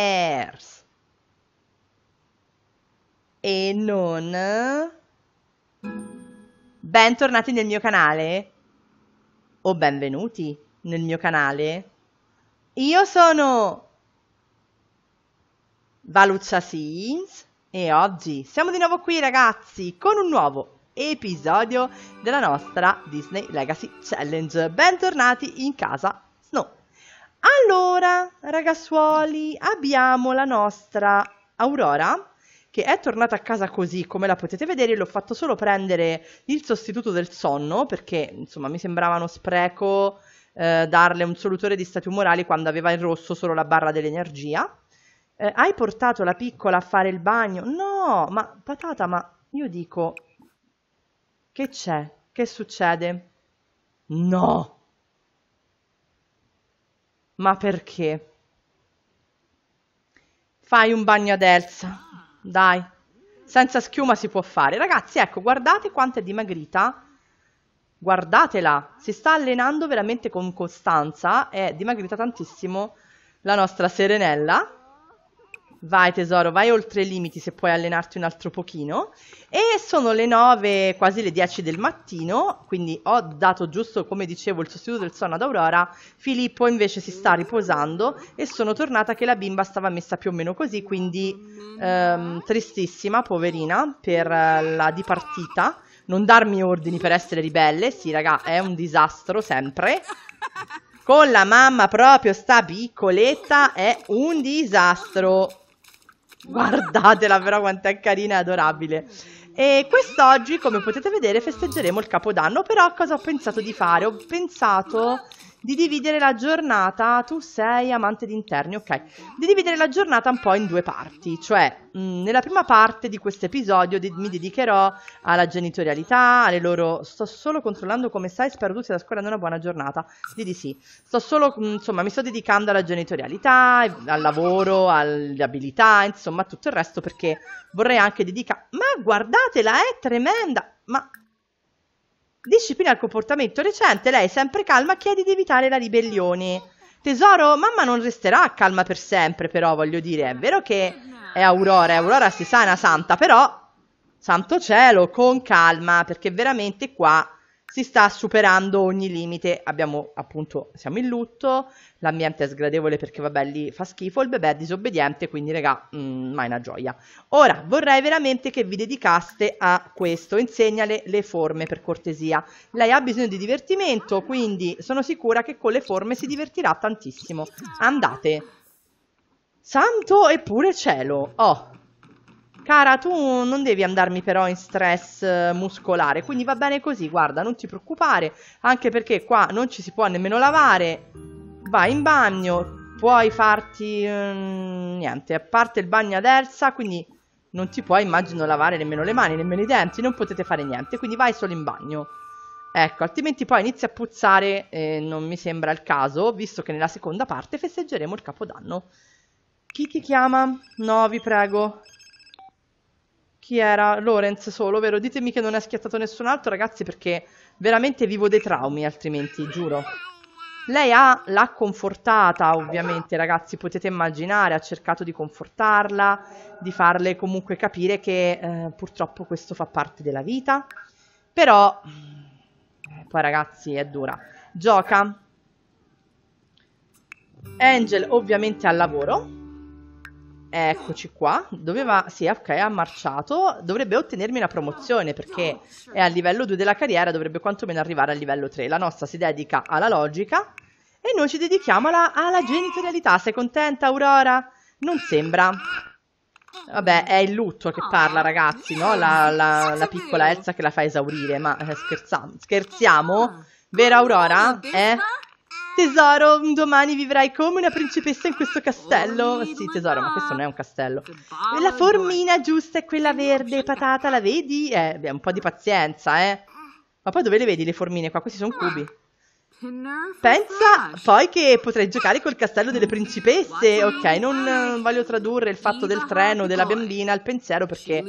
cares e non bentornati nel mio canale o benvenuti nel mio canale io sono Valuccia Sins e oggi siamo di nuovo qui ragazzi con un nuovo episodio della nostra Disney Legacy Challenge bentornati in casa allora, ragazzuoli, abbiamo la nostra Aurora che è tornata a casa così, come la potete vedere, l'ho fatto solo prendere il sostituto del sonno, perché insomma mi sembrava uno spreco eh, darle un solutore di stati umorali quando aveva in rosso solo la barra dell'energia. Eh, hai portato la piccola a fare il bagno? No, ma patata, ma io dico, che c'è? Che succede? No! Ma perché? Fai un bagno ad Elsa, dai. Senza schiuma si può fare. Ragazzi, ecco, guardate quanto è dimagrita. Guardatela, si sta allenando veramente con costanza. È dimagrita tantissimo la nostra Serenella. Vai tesoro, vai oltre i limiti se puoi allenarti un altro pochino. E sono le 9, quasi le 10 del mattino, quindi ho dato giusto, come dicevo, il sostituto del sonno ad Aurora. Filippo invece si sta riposando e sono tornata che la bimba stava messa più o meno così, quindi ehm, tristissima, poverina, per eh, la dipartita. Non darmi ordini per essere ribelle, sì raga, è un disastro sempre con la mamma proprio sta piccoletta è un disastro guardatela però quanto è carina e adorabile. E quest'oggi, come potete vedere, festeggeremo il Capodanno, però cosa ho pensato di fare? Ho pensato di dividere la giornata, tu sei amante di interni, ok, di dividere la giornata un po' in due parti, cioè mh, mm, nella prima parte di questo episodio di, mi dedicherò alla genitorialità, alle loro, sto solo controllando come stai, spero tu stia trascorrendo una buona giornata, di di sì, sto solo, mh, mm, insomma, mi sto dedicando alla genitorialità, al lavoro, alle abilità, insomma, tutto il resto perché vorrei anche dedicare, ma guardatela, è tremenda, ma Disciplina il comportamento recente, lei sempre calma chiede di evitare la ribellione. Tesoro, mamma non resterà calma per sempre, però voglio dire, è vero che è Aurora, è Aurora si sa una santa, però santo cielo, con calma, perché veramente qua si sta superando ogni limite. Abbiamo appunto, siamo in lutto, l'ambiente è sgradevole perché vabbè lì fa schifo, il bebè è disobbediente, quindi regà, mh, mm, mai una gioia. Ora, vorrei veramente che vi dedicaste a questo, insegnale le forme per cortesia. Lei ha bisogno di divertimento, quindi sono sicura che con le forme si divertirà tantissimo. Andate. Santo eppure cielo. Oh, Cara, tu non devi andarmi però in stress eh, muscolare, quindi va bene così, guarda, non ti preoccupare, anche perché qua non ci si può nemmeno lavare. Vai in bagno, puoi farti um, niente, a parte il bagno ad Elsa, quindi non ti puoi, immagino, lavare nemmeno le mani, nemmeno i denti, non potete fare niente, quindi vai solo in bagno. Ecco, altrimenti poi inizia a puzzare, eh, non mi sembra il caso, visto che nella seconda parte festeggeremo il Capodanno. Chi ti chiama? No, vi prego chi era? Lorenz solo, vero? Ditemi che non è schiattato nessun altro, ragazzi, perché veramente vivo dei traumi, altrimenti, giuro. Lei l'ha confortata, ovviamente, ragazzi, potete immaginare, ha cercato di confortarla, di farle comunque capire che eh, purtroppo questo fa parte della vita. Però, eh, poi ragazzi, è dura. Gioca. Angel ovviamente al lavoro Eccoci qua, doveva, sì ok ha marciato, dovrebbe ottenermi una promozione perché è a livello 2 della carriera, dovrebbe quantomeno arrivare al livello 3. La nostra si dedica alla logica e noi ci dedichiamo alla, alla genitorialità. Sei contenta Aurora? Non sembra. Vabbè, è il lutto che parla, ragazzi, no? La, la, la piccola Elsa che la fa esaurire, ma eh, scherziamo? Vera Aurora? Eh? Tesoro, domani vivrai come una principessa in questo castello. Oh, sì, tesoro, ma questo non è un castello. La formina giusta è quella verde, patata, la vedi? Eh, un po' di pazienza, eh. Ma poi dove le vedi le formine qua? Questi sono cubi. Pensa poi che potrei giocare col castello delle principesse. Ok, non voglio tradurre il fatto del treno della bambina al pensiero perché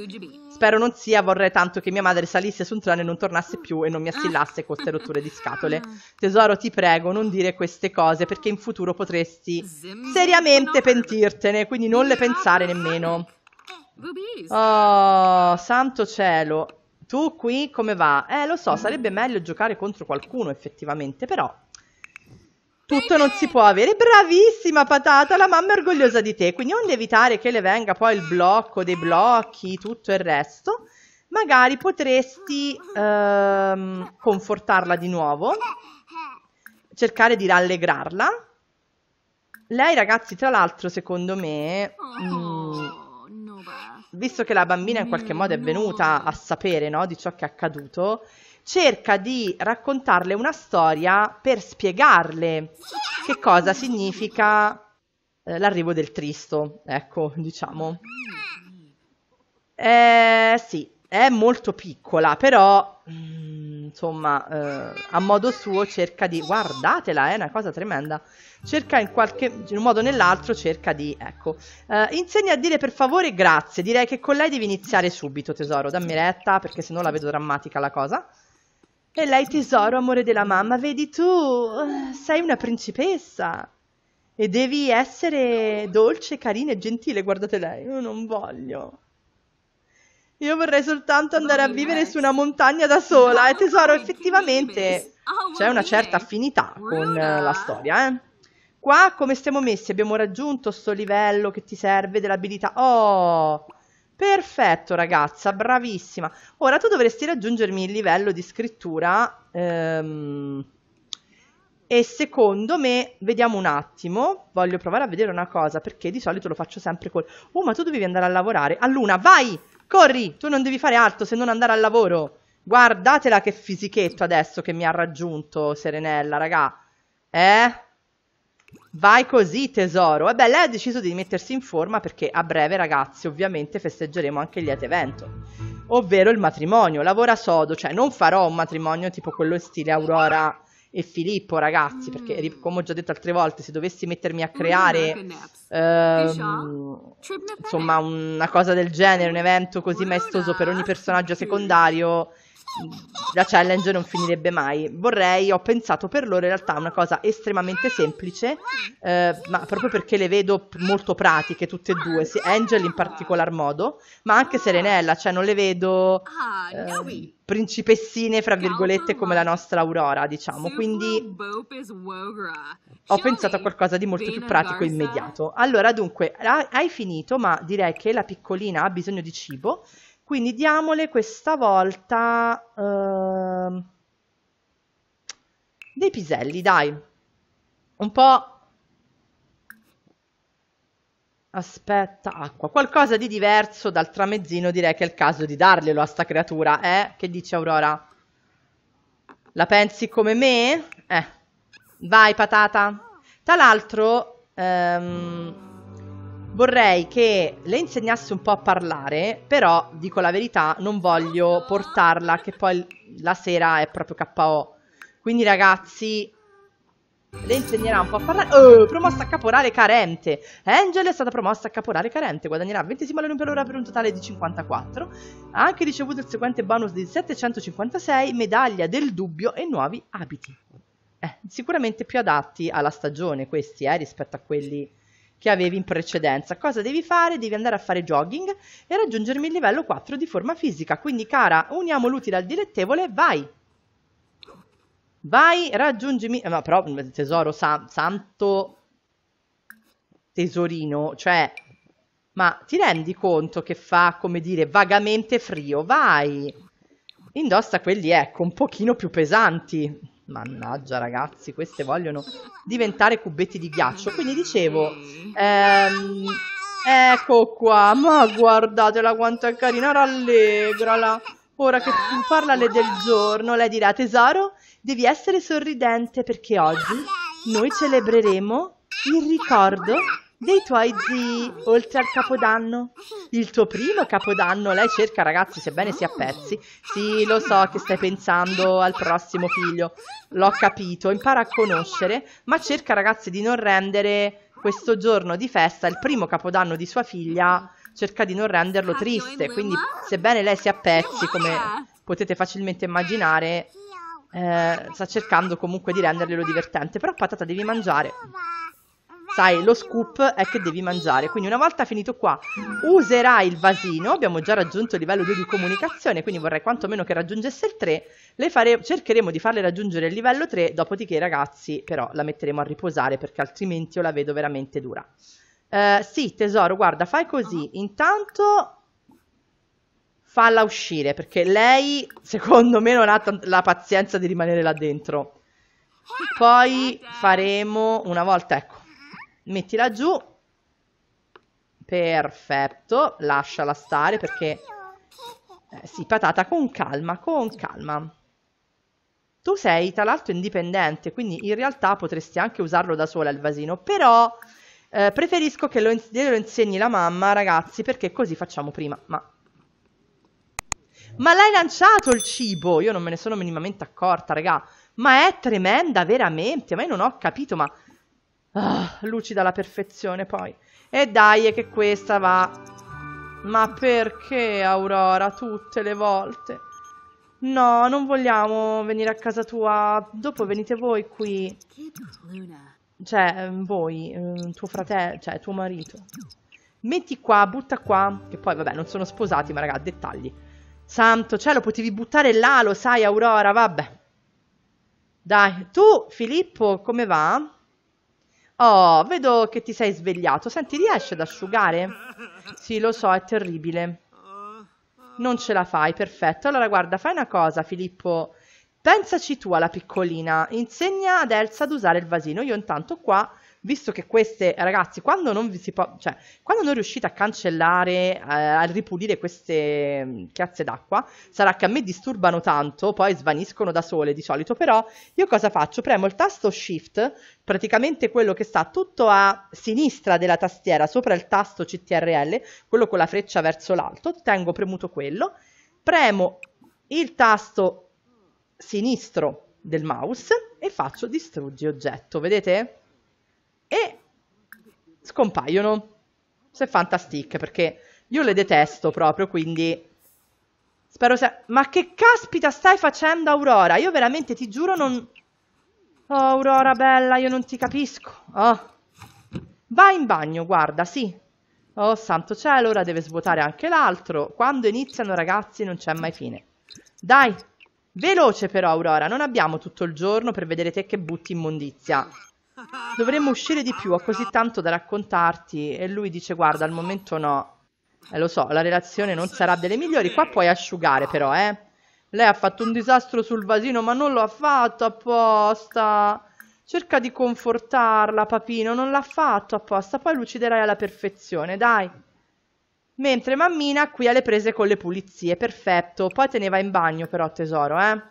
spero non sia. Vorrei tanto che mia madre salisse su un treno e non tornasse più e non mi assillasse con queste ah. rotture di scatole. Tesoro, ti prego, non dire queste cose perché in futuro potresti seriamente pentirtene. Quindi non le pensare nemmeno. Eh, oh, santo cielo. Tu qui come va? Eh, lo so, sarebbe meglio giocare contro qualcuno effettivamente, però tutto non si può avere. Bravissima patata, la mamma è orgogliosa di te, quindi onde evitare che le venga poi il blocco dei blocchi, tutto il resto, magari potresti ehm, confortarla di nuovo, cercare di rallegrarla. Lei ragazzi, tra l'altro, secondo me... Mh, mm, oh, visto che la bambina in qualche modo è mm. venuta a sapere no, di ciò che è accaduto, cerca di raccontarle una storia per spiegarle che cosa significa eh, l'arrivo del Tristo, ecco, diciamo. Eh, sì, è molto piccola, però... Mh, mm, insomma, eh, a modo suo cerca di, guardatela, è una cosa tremenda, cerca in qualche in un modo o nell'altro, cerca di, ecco, eh, insegna a dire per favore grazie, direi che con lei devi iniziare subito tesoro, dammi retta perché se no la vedo drammatica la cosa. E lei tesoro, amore della mamma, vedi tu, sei una principessa e devi essere dolce, carina e gentile, guardate lei, io non voglio. Io vorrei soltanto andare a vivere su eh, una montagna da sola. E eh, tesoro, effettivamente oh, c'è una certa affinità con eh, la storia, eh. Qua come stiamo messi? Abbiamo raggiunto sto livello che ti serve dell'abilità. Oh, perfetto ragazza, bravissima. Ora tu dovresti raggiungermi il livello di scrittura. Ehm, e secondo me, vediamo un attimo, voglio provare a vedere una cosa, perché di solito lo faccio sempre col... Oh, ma tu dovevi andare a lavorare. A luna, vai! Corri, tu non devi fare altro se non andare al lavoro. Guardatela che fisichetto adesso che mi ha raggiunto Serenella, raga. Eh? Vai così, tesoro. E beh, lei ha deciso di mettersi in forma perché a breve, ragazzi, ovviamente festeggeremo anche il lieto evento. Ovvero il matrimonio. Lavora sodo, cioè non farò un matrimonio tipo quello in stile Aurora e Filippo, ragazzi, mm. perché come ho già detto altre volte, se dovessi mettermi a creare mm. ehm, ah, insomma una cosa del genere, un evento così maestoso per ogni personaggio secondario la challenge non finirebbe mai. Vorrei, ho pensato per loro in realtà una cosa estremamente semplice, eh, ma proprio perché le vedo molto pratiche tutte e due, sì, Angel in particolar modo, ma anche Serenella, cioè non le vedo ah, eh, principessine, fra virgolette, come la nostra Aurora, diciamo. Quindi ho pensato a qualcosa di molto più pratico e immediato. Allora, dunque, hai finito, ma direi che la piccolina ha bisogno di cibo quindi diamole questa volta eh, dei piselli, dai. Un po'... Aspetta, acqua. Qualcosa di diverso dal tramezzino direi che è il caso di darglielo a sta creatura, eh? Che dice Aurora? La pensi come me? Eh. Vai, patata. Tra l'altro... Ehm, vorrei che le insegnasse un po' a parlare, però dico la verità, non voglio portarla che poi la sera è proprio KO. Quindi ragazzi, le insegnerà un po' a parlare. Oh, promossa a caporale carente. Angel è stata promossa a caporale carente. Guadagnerà 20 valori per ora per un totale di 54. Ha anche ricevuto il seguente bonus di 756, medaglia del dubbio e nuovi abiti. Eh, sicuramente più adatti alla stagione questi, eh, rispetto a quelli che avevi in precedenza. Cosa devi fare? Devi andare a fare jogging e raggiungermi il livello 4 di forma fisica. Quindi, cara, uniamo l'utile al dilettevole, vai! Vai, raggiungimi... Eh, ma però, mm, tesoro, sa, santo tesorino, cioè... Ma ti rendi conto che fa, come dire, vagamente frio? Vai! Indossa quelli, ecco, un pochino più pesanti Mannaggia ragazzi, queste vogliono diventare cubetti di ghiaccio. Quindi dicevo, ehm, ecco qua, ma guardatela quanto è carina, rallegrala. Ora che parlale del giorno, lei dirà tesoro, devi essere sorridente perché oggi noi celebreremo il ricordo dei tuoi zii, oltre al capodanno. Il tuo primo capodanno, lei cerca ragazzi, sebbene sia a pezzi. Sì, lo so che stai pensando al prossimo figlio, l'ho capito, impara a conoscere, ma cerca ragazzi di non rendere questo giorno di festa, il primo capodanno di sua figlia, cerca di non renderlo triste. Quindi, sebbene lei sia a pezzi, come potete facilmente immaginare, eh, sta cercando comunque di renderglielo divertente. Però patata devi mangiare sai, lo scoop è che devi mangiare. Quindi una volta finito qua, userai il vasino, abbiamo già raggiunto il livello 2 di comunicazione, quindi vorrei quantomeno che raggiungesse il 3, le fare, cercheremo di farle raggiungere il livello 3, dopodiché ragazzi però la metteremo a riposare perché altrimenti io la vedo veramente dura. Uh, sì, tesoro, guarda, fai così. Intanto falla uscire perché lei, secondo me, non ha la pazienza di rimanere là dentro. Poi faremo una volta, ecco, mettila giù perfetto lasciala stare perché eh, sì patata con calma con calma tu sei tra l'altro indipendente quindi in realtà potresti anche usarlo da sola il vasino però eh, preferisco che lo, lo insegni la mamma ragazzi perché così facciamo prima ma ma l'hai lanciato il cibo? Io non me ne sono minimamente accorta, raga. Ma è tremenda, veramente. Ma io non ho capito, ma Ah, lucida alla perfezione poi. E dai è che questa va. Ma perché Aurora tutte le volte? No, non vogliamo venire a casa tua. Dopo venite voi qui. Cioè, ehm, voi, ehm, tuo fratello, cioè tuo marito. Metti qua, butta qua. Che poi, vabbè, non sono sposati, ma raga, dettagli. Santo cielo, potevi buttare là, lo sai, Aurora, vabbè. Dai, tu, Filippo, come va? Oh, vedo che ti sei svegliato. Senti, riesci ad asciugare? Sì, lo so, è terribile. Non ce la fai, perfetto. Allora, guarda, fai una cosa, Filippo. Pensaci tu alla piccolina. Insegna ad Elsa ad usare il vasino. Io intanto qua visto che queste, ragazzi, quando non vi si può, cioè, quando non riuscite a cancellare, eh, a ripulire queste mm, chiazze d'acqua, sarà che a me disturbano tanto, poi svaniscono da sole di solito, però io cosa faccio? Premo il tasto Shift, praticamente quello che sta tutto a sinistra della tastiera, sopra il tasto CTRL, quello con la freccia verso l'alto, tengo premuto quello, premo il tasto sinistro del mouse e faccio distruggi oggetto, vedete? e scompaiono. Se è fantastic perché io le detesto proprio, quindi spero se... Ma che caspita stai facendo Aurora? Io veramente ti giuro non... Oh Aurora bella, io non ti capisco. Oh. Va in bagno, guarda, sì. Oh santo cielo, ora deve svuotare anche l'altro. Quando iniziano ragazzi non c'è mai fine. Dai, veloce però Aurora, non abbiamo tutto il giorno per vedere te che butti immondizia dovremmo uscire di più, ho così tanto da raccontarti. E lui dice, guarda, al momento no. Eh, lo so, la relazione non sarà delle migliori. Qua puoi asciugare però, eh. Lei ha fatto un disastro sul vasino, ma non lo ha fatto apposta. Cerca di confortarla, papino, non l'ha fatto apposta. Poi luciderai alla perfezione, dai. Mentre mammina qui ha le prese con le pulizie, perfetto. Poi te ne va in bagno però, tesoro, eh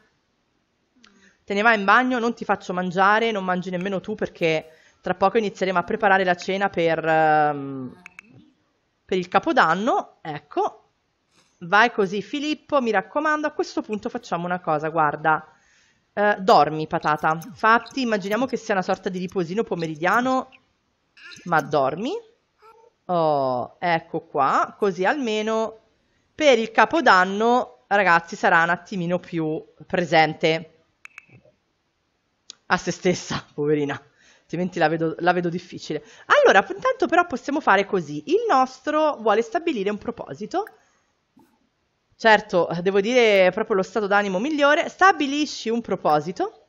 te ne vai in bagno, non ti faccio mangiare, non mangi nemmeno tu perché tra poco inizieremo a preparare la cena per, um, per il capodanno, ecco, vai così Filippo, mi raccomando, a questo punto facciamo una cosa, guarda, eh, dormi patata, infatti immaginiamo che sia una sorta di riposino pomeridiano, ma dormi, oh, ecco qua, così almeno per il capodanno, ragazzi, sarà un attimino più presente, a se stessa, poverina. Altrimenti la vedo, la vedo difficile. Allora, intanto però possiamo fare così. Il nostro vuole stabilire un proposito. Certo, devo dire proprio lo stato d'animo migliore. Stabilisci un proposito.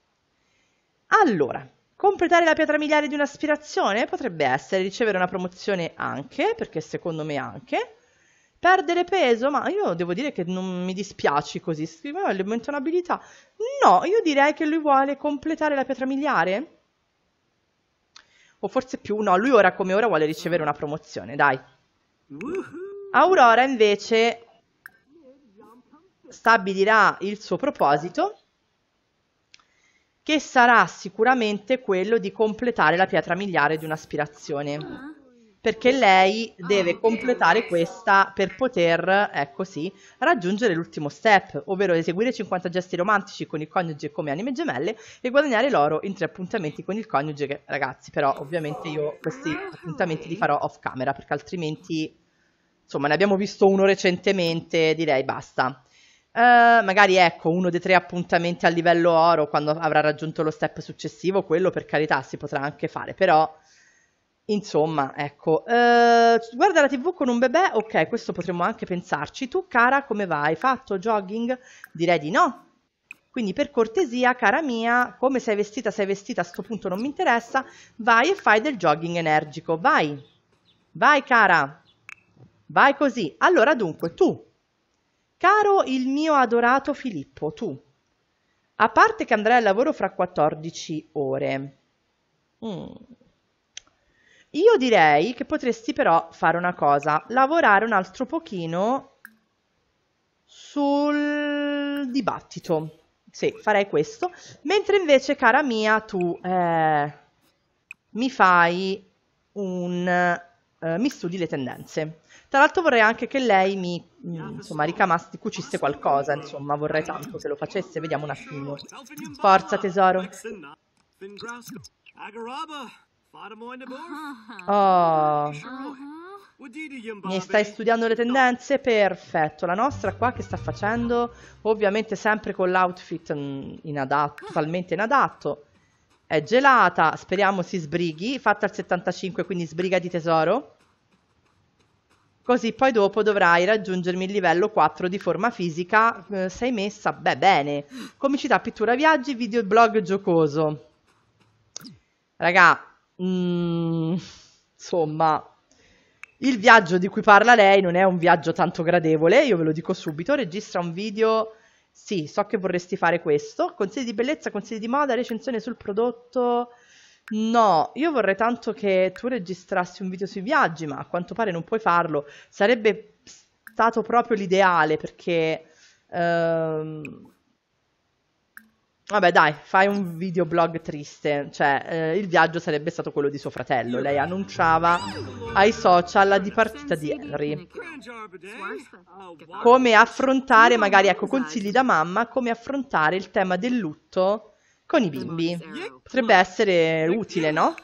Allora, completare la pietra miliare di un'aspirazione potrebbe essere ricevere una promozione anche, perché secondo me anche Perdere peso? Ma io devo dire che non mi dispiace così. Scriveva l'aumento un'abilità. No, io direi che lui vuole completare la pietra miliare. O forse più, no, lui ora come ora vuole ricevere una promozione, dai. Aurora invece stabilirà il suo proposito che sarà sicuramente quello di completare la pietra miliare di un'aspirazione. Ah perché lei deve ah, completare questa per poter, ecco sì, raggiungere l'ultimo step, ovvero eseguire 50 gesti romantici con il coniuge come anime gemelle e guadagnare l'oro in tre appuntamenti con il coniuge, che, ragazzi, però ovviamente io questi ah, appuntamenti li farò off camera, perché altrimenti, insomma, ne abbiamo visto uno recentemente, direi basta. Uh, magari ecco uno dei tre appuntamenti a livello oro quando avrà raggiunto lo step successivo, quello per carità si potrà anche fare, però Insomma, ecco, eh, guarda la tv con un bebè, ok, questo potremmo anche pensarci. Tu, cara, come vai? Fatto jogging? Direi di no. Quindi per cortesia, cara mia, come sei vestita, sei vestita, a sto punto non mi interessa, vai e fai del jogging energico, vai, vai cara, vai così. Allora dunque, tu, caro il mio adorato Filippo, tu, a parte che andrai al lavoro fra 14 ore, mm io direi che potresti però fare una cosa, lavorare un altro pochino sul dibattito. Sì, farei questo. Mentre invece, cara mia, tu eh, mi fai un... Eh, mi studi le tendenze. Tra l'altro vorrei anche che lei mi, mm, insomma, ricamasse, cucisse qualcosa, insomma, vorrei tanto se lo facesse. Vediamo un attimo. Forza, tesoro. Ah. Oh. Uh-huh. Mi stai studiando le tendenze? Perfetto. La nostra qua che sta facendo? Ovviamente sempre con l'outfit mm, inadatto, totalmente inadatto. È gelata, speriamo si sbrighi. Fatta al 75, quindi sbriga di tesoro. Così poi dopo dovrai raggiungermi il livello 4 di forma fisica. Eh, sei messa? Beh, bene. Comicità, pittura, viaggi, video, blog, giocoso. Raga, mm, insomma, il viaggio di cui parla lei non è un viaggio tanto gradevole, io ve lo dico subito, registra un video, sì, so che vorresti fare questo, consigli di bellezza, consigli di moda, recensione sul prodotto, no, io vorrei tanto che tu registrassi un video sui viaggi, ma a quanto pare non puoi farlo, sarebbe stato proprio l'ideale perché... Ehm, Vabbè, dai, fai un videoblog triste. Cioè, eh, il viaggio sarebbe stato quello di suo fratello. Lei annunciava ai social la dipartita di Henry. Come affrontare, magari, ecco, consigli da mamma, come affrontare il tema del lutto con i bimbi. Potrebbe essere utile, no?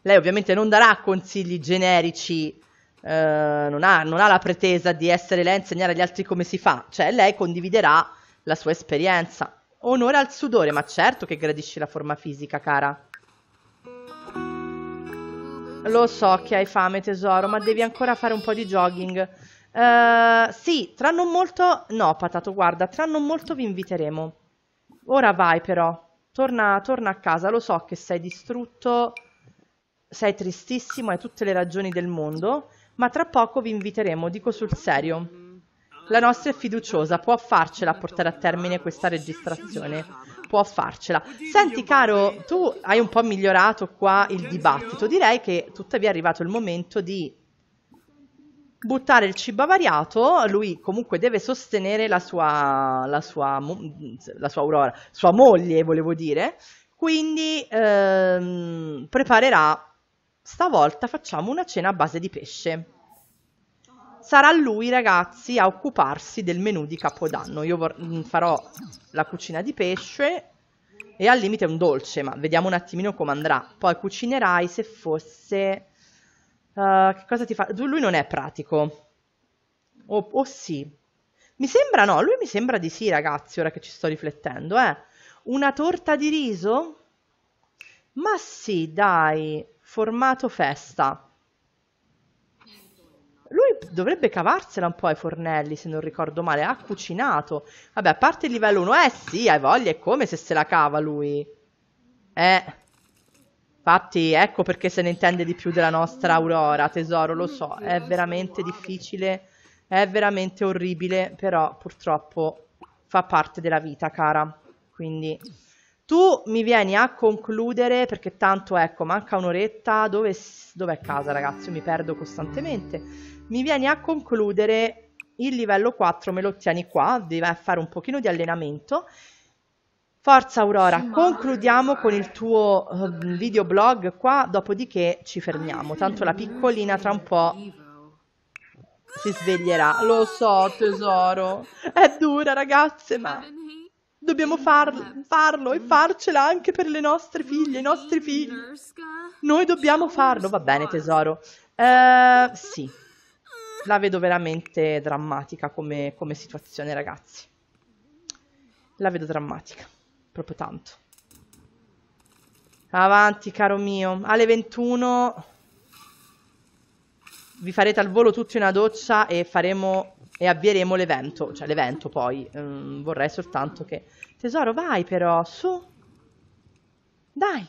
Lei ovviamente non darà consigli generici Uh, non, ha, non, ha, la pretesa di essere lei a insegnare agli altri come si fa, cioè lei condividerà la sua esperienza. Onore al sudore, ma certo che gradisci la forma fisica, cara. Lo so che hai fame, tesoro, ma devi ancora fare un po' di jogging. Uh, sì, tra non molto... No, patato, guarda, tra non molto vi inviteremo. Ora vai, però. Torna, torna a casa, lo so che sei distrutto, sei tristissimo, hai tutte le ragioni del mondo, ma tra poco vi inviteremo, dico sul serio. La nostra è fiduciosa, può farcela portare a termine questa registrazione. Può farcela. Senti, caro, tu hai un po' migliorato qua il dibattito. Direi che tuttavia è arrivato il momento di buttare il cibo avariato, lui comunque deve sostenere la sua, la sua, la sua aurora, sua moglie volevo dire, quindi ehm, preparerà, stavolta facciamo una cena a base di pesce sarà lui ragazzi a occuparsi del menù di Capodanno. Io mm, farò la cucina di pesce e al limite un dolce, ma vediamo un attimino come andrà. Poi cucinerai se fosse... Uh, che cosa ti fa? Lui non è pratico. O, oh, oh sì. Mi sembra no, lui mi sembra di sì ragazzi, ora che ci sto riflettendo. Eh. Una torta di riso? Ma sì, dai, formato festa dovrebbe, dovrebbe, cavarsela un po' ai fornelli, se non ricordo male. Ha cucinato. Vabbè, a parte il livello 1, eh sì, hai voglia, è come se se la cava lui. Eh. Infatti, ecco perché se ne intende di più della nostra Aurora, tesoro, lo so. È veramente difficile, è veramente orribile, però purtroppo fa parte della vita, cara. Quindi... Tu mi vieni a concludere perché tanto ecco manca un'oretta, dove, dove è casa ragazzi? Io mi perdo costantemente mi vieni a concludere il livello 4, me lo tieni qua, devi fare un pochino di allenamento. Forza Aurora, concludiamo con il tuo uh, videoblog qua, dopodiché ci fermiamo, tanto la piccolina tra un po' si sveglierà. Lo so, tesoro. È dura, ragazze, ma dobbiamo far, farlo e farcela anche per le nostre figlie, i nostri figli. Noi dobbiamo farlo, va bene, tesoro. Uh, sì la vedo veramente drammatica come, come situazione, ragazzi. La vedo drammatica, proprio tanto. Avanti, caro mio. Alle 21 vi farete al volo tutti una doccia e faremo e avvieremo l'evento, cioè l'evento poi, mm, vorrei soltanto che... Tesoro, vai però, su! Dai!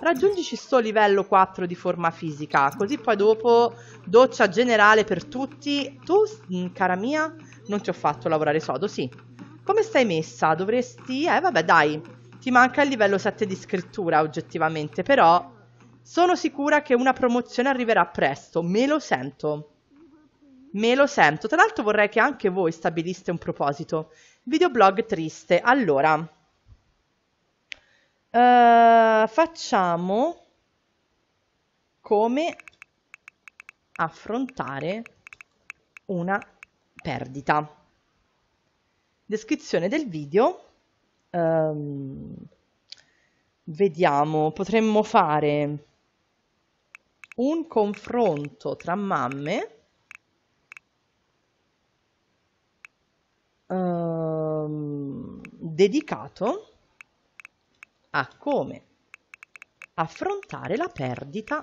raggiungici sto livello 4 di forma fisica, così poi dopo doccia generale per tutti. Tu, mm, cara mia, non ti ho fatto lavorare sodo, sì. Come stai messa? Dovresti... Eh, vabbè, dai. Ti manca il livello 7 di scrittura, oggettivamente, però sono sicura che una promozione arriverà presto, me lo sento. Me lo sento. Tra l'altro vorrei che anche voi stabiliste un proposito. Videoblog triste. Allora, Uh, facciamo come affrontare una perdita. Descrizione del video. Um, vediamo, potremmo fare un confronto tra mamme um, dedicato a come affrontare la perdita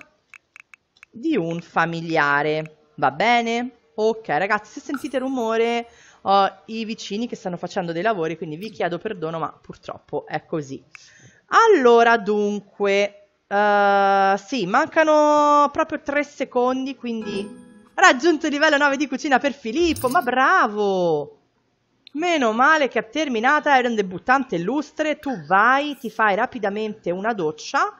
di un familiare. Va bene? Ok ragazzi, se sentite rumore ho i vicini che stanno facendo dei lavori, quindi vi chiedo perdono, ma purtroppo è così. Allora dunque, uh, sì, mancano proprio tre secondi, quindi raggiunto il livello 9 di cucina per Filippo, ma bravo! Meno male che a terminata era un debuttante illustre, tu vai, ti fai rapidamente una doccia,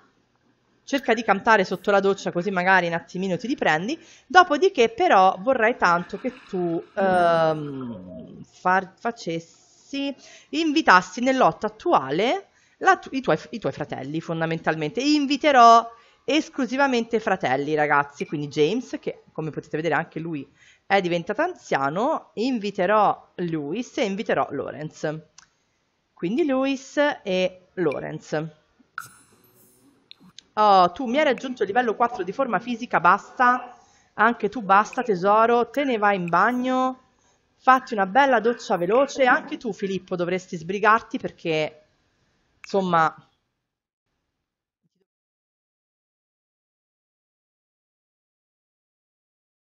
cerca di cantare sotto la doccia così magari un attimino ti riprendi, dopodiché però vorrei tanto che tu ehm, far, facessi, invitassi nell'otto attuale la, i, tuoi, i tuoi fratelli fondamentalmente, inviterò esclusivamente fratelli ragazzi, quindi James che come potete vedere anche lui è diventato anziano, inviterò Luis e inviterò Lawrence. Quindi Luis e Lawrence. Oh, tu mi hai raggiunto il livello 4 di forma fisica, basta. Anche tu basta, tesoro. Te ne vai in bagno. Fatti una bella doccia veloce. Anche tu, Filippo, dovresti sbrigarti perché, insomma,